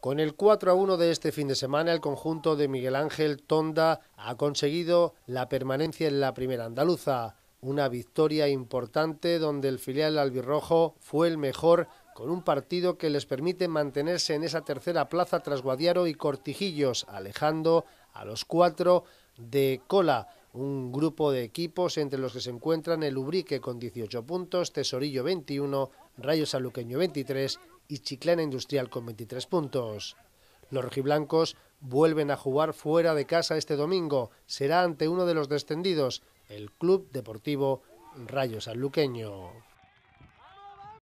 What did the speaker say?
Con el 4 a 1 de este fin de semana, el conjunto de Miguel Ángel Tonda ha conseguido la permanencia en la primera andaluza. Una victoria importante donde el filial albirrojo fue el mejor con un partido que les permite mantenerse en esa tercera plaza tras Guadiaro y Cortijillos, alejando a los cuatro de cola un grupo de equipos entre los que se encuentran el Ubrique con 18 puntos, Tesorillo 21, Rayo Saluqueño 23 y Chiclana Industrial con 23 puntos. Los rojiblancos vuelven a jugar fuera de casa este domingo. Será ante uno de los descendidos, el Club Deportivo Rayo Sanluqueño.